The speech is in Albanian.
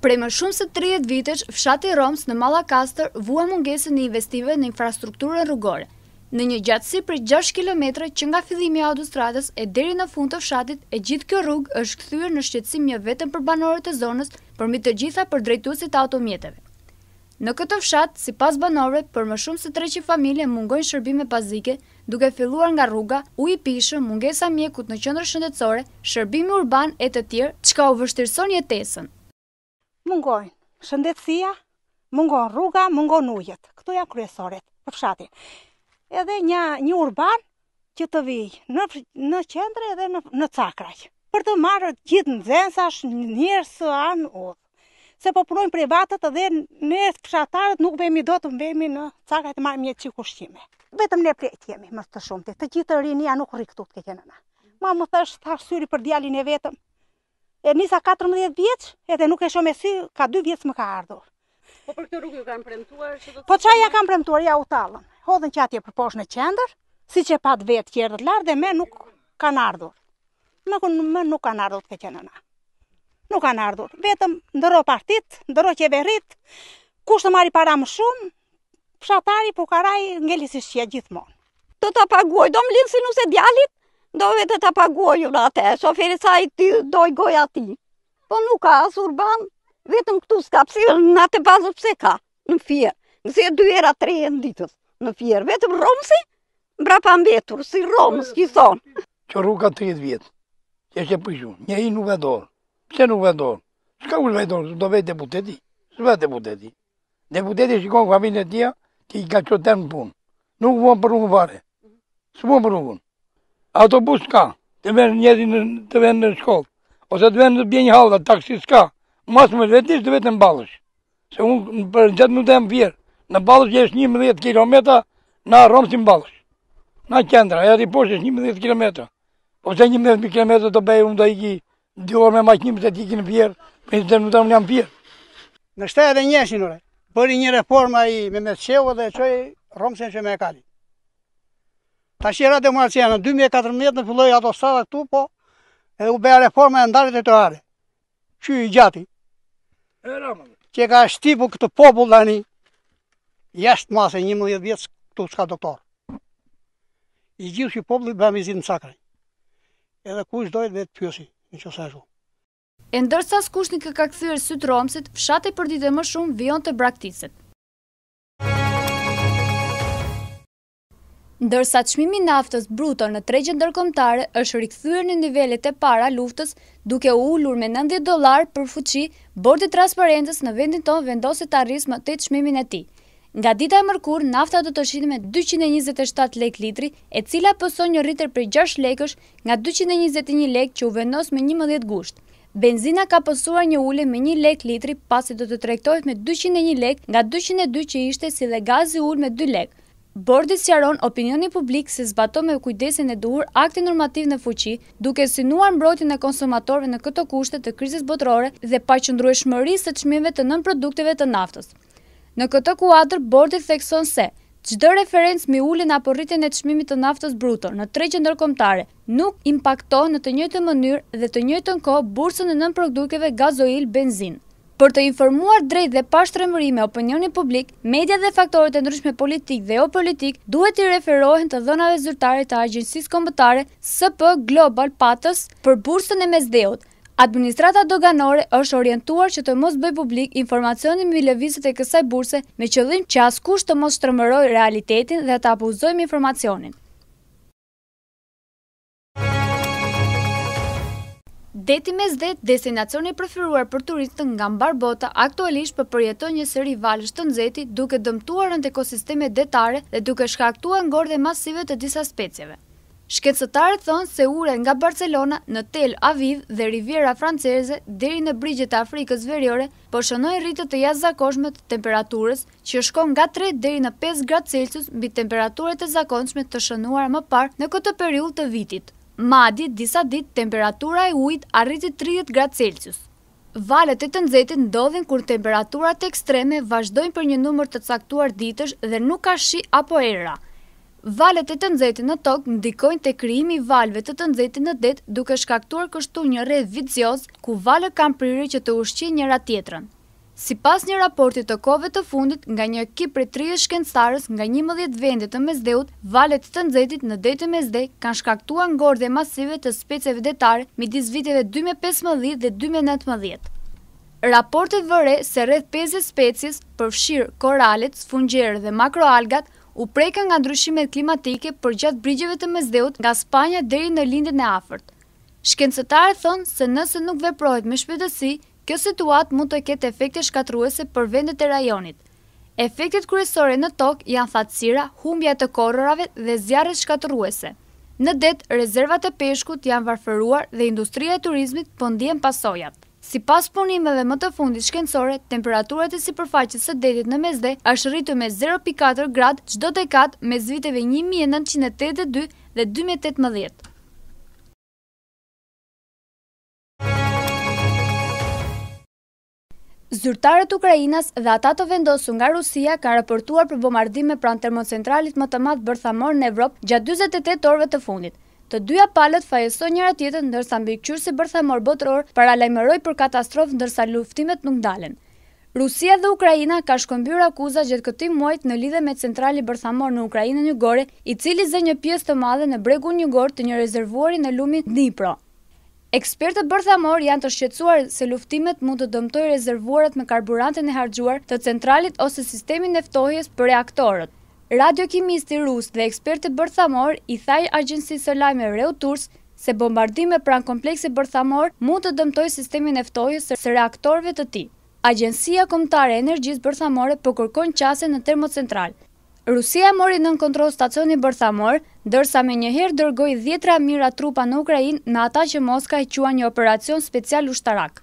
Prej më shumë se 30 vitesh, fshati Roms në Malakastër vua mungesën e investive në infrastrukturën rrugore. Në një gjatësi për 6 km që nga fillimi autostradës e deri në fund të fshatit, e gjithë kjo rrugë është këthyër në shqetsim një vetën për banorët e zonës, për mi të gjitha për drejtusit automjeteve. Në këtë fshat, si pas banorëve, për më shumë se 300 familje mungojnë shërbime pazike, duke filluar nga rruga, u i pishë, mungesa mjekut në qëndrë shëndetsore, shërbime urban e të tjerë, qka u vështirëson jetesën mungojnë shëndetësia, mungon rruga, mungon ujët. Këto janë kryesoret për fshatin. Edhe një, një urban që të vijë në, në qendre edhe në, në cakraj. Për të marrë gjithë në zensash, njërë së anë urë. Se po punojnë privatët edhe në fshatarët nuk vemi do të mbemi në cakraj të marrë një që Vetëm ne prejtë jemi më të shumti. të gjithë rinia nuk rri të këtë në na. Ma më thështë syri për djalin e vetëm, e nisa 14 vjeç, edhe nuk e shoh me sy, ka 2 vjeç më ka ardhur. Po për këtë rrugë ju kanë premtuar se do Po çaj ja kanë premtuar, ja u thallën. Hodhën që atje për poshtë në qendër, siç e pat vet që erdhi lart dhe më nuk kanë ardhur. Më më nuk kanë ardhur te qendra na. Nuk kanë ardhur. Vetëm ndërro partit, ndërro që verrit. Kush të marri para më shumë? Fshatari po karaj ngelisë shia gjithmonë. Do ta paguaj dom lindsi nëse djalit. Do vetë të apagoju atë, shoferi sa i ty do i goja Po nuk ka as urban, vetëm këtu s'ka pësi në atë bazë pëse ka, në fjerë. Nëse dy era tre e nditës, në fjerë, vetëm romësi, mbra pa mbetur, si romës, që i thonë. Që rruka të jetë vjetë, që është e pëshu, një i nuk vedorë, pëse nuk vedorë, s'ka u shvejdorë, s'u do vetë deputeti, s'u vetë deputeti. Deputeti shikon familje e tia, që i ka qëtë të në punë, nuk vonë për rrungë vare, s'u vonë për rrungë autobus ka, të venë njëri në, të venë në shkollë, ose të venë të bje një halda, taksi s'ka, mas më vetisht të vetë në balësh, se unë për në qëtë nuk të jam vjerë, në balësh jeshtë një mëdhjet kilometa, na romë si në balësh, na qendra, e ati poshë jeshtë një mëdhjet ose një mëdhjet kilometa të bejë, unë të iki, dy orë me maqë një mëdhjet iki në vjerë, për në qëtë nuk jam vjerë. Në shtaj edhe njëshin, ure, bëri një reforma i me me dhe qoj romësin që me e kalit. Ta që demokracia në 2014 në filloj ato sada këtu, po edhe u beja reforma e ndarit e të are. Që i gjati? E rama Që ka shtipu këtë popull dhe një, jashtë masë e një vjetës këtu s'ka doktor. I gjithë që popullit beja mizit në sakre. Edhe ku ishtë dojtë vetë pjësi, në që se shumë. E ndërsa s'kushnik ka këthyre sytë romësit, fshate për ditë e më shumë vion të braktisët. ndërsa të shmimi naftës bruto në tregjën dërkomtare është rikëthyre në nivellet e para luftës duke u ullur me 90 dolar për fuqi, bordi transparentës në vendin tonë vendosit të arrisë më të të shmimin e ti. Nga dita e mërkur, nafta do të shqinë me 227 lek litri, e cila pëson një rritër për 6 lekësh nga 221 lek që u vendos me 11 gusht. Benzina ka pësuar një ullin me 1 lek litri, pasi do të trektojt me 201 lek nga 202 që ishte si dhe gazi ull me 2 lek, Bordi sjaron opinioni publik se zbato me kujdesin e duhur akti normativ në fuqi, duke sinuar mbrojtjën e konsumatorve në këto kushte të krizis botrore dhe pa qëndru e shmëri së të shmive të nën produkteve të naftës. Në këto kuadr, Bordi thekson se qdo referencë mi ullin apo rritin e të shmimi të naftës bruto në tre gjendër komtare nuk impakto në të njëtë mënyrë dhe të njëtë në bursën e nën gazoil benzin. Për të informuar drejt dhe pashtremërime opinioni publik, media dhe faktorët e ndryshme politik dhe o politik duhet i referohen të dhënave zyrtare të agjensis kombëtare SP Global Patës për bursën e mesdeot. Administrata doganore është orientuar që të mos bëj publik informacionin me levizet e kësaj burse me qëllim që askusht të mos shtremëroj realitetin dhe të apuzojmë informacionin. Deti me zdet, destinacioni preferuar për turistën nga mbar bota aktualisht për përjeton një sëri valësht të nëzeti duke dëmtuar në të ekosisteme detare dhe duke shkaktua në gorde masive të disa specjeve. Shketsëtare thonë se ure nga Barcelona në Tel Aviv dhe riviera franceze dheri në brigjet e Afrikës veriore po rritët të jasë zakonshme të temperaturës që shkon nga 3 dheri në 5 gradë Celsius mbi temperaturët e zakonshme të shënuar më par në këtë periull të vitit. Madi, disa dit, temperatura e ujt arritit 30 gradë Celsius. Valet e të nëzetit ndodhin kur temperaturat ekstreme vazhdojnë për një numër të caktuar ditësh dhe nuk ka shi apo era. Valet e të nëzetit në tokë ndikojnë të kriimi valve të të nëzetit në det duke shkaktuar kështu një redh vizios ku valet kam priri që të ushqin njëra tjetërën. Si pas një raportit të kove të fundit, nga një kipre 3 shkencëtarës nga 11 vendet të mezdeut, valet të nëzetit në të mezde kanë shkaktua gorde masive të speceve detare midis viteve 2015 dhe 2019. Raportet vëre se rreth 50 specis përfshirë koralit, sfungjerë dhe makroalgat u preka nga ndryshimet klimatike për gjatë brigjeve të mezdeut nga Spanja dheri në lindin e afert. Shkencëtarë thonë se nëse nuk veprojt me shpetësi, Kjo situat mund të ketë efekte shkatruese për vendet e rajonit. Efektet kryesore në tok janë thatsira, humbja të kororave dhe zjarës shkatruese. Në det, rezervat e peshkut janë varferuar dhe industria e turizmit pëndien po pasojat. Si pas punimeve më të fundit shkencore, temperaturat e si përfaqës së detit në mesde është rritu me 0.4 grad qdo të katë me zviteve 1982 dhe 2018. Zyrtarët Ukrajinas dhe ata të vendosu nga Rusia ka raportuar për bombardime pran termocentralit më të madh bërthamor në Evropë gjatë 28 orëve të fundit. Të dyja palët fajësojnë njëra tjetën ndërsa si bërthamor botror paralajmëroi për katastrofë ndërsa luftimet nuk dalen. Rusia dhe Ukraina ka shkëmbyer akuza gjatë këtij muajit në lidhje me centrali bërthamor në Ukrainën Jugore, i cili zë një pjesë të madhe në bregun Jugor të një rezervuari në lumin Dnipro. Ekspertët bërthamor janë të shqetsuar se luftimet mund të dëmtoj rezervuarat me karburantën e hargjuar të centralit ose sistemin eftohjes për reaktorët. Radiokimisti rusë Rus dhe ekspertët bërthamor i thajë agjensi së lajme Reu se bombardime pran kompleksi bërthamor mund të dëmtoj sistemin eftohjes së reaktorve të ti. Agjensia Komtare Energjis Bërthamore përkërkon po qase në termocentralë. Rusia mori në kontrol stacioni bërthamor, dërsa me njëherë dërgoj dhjetra mira trupa në Ukrajin në ata që Moska e qua një operacion special u shtarak.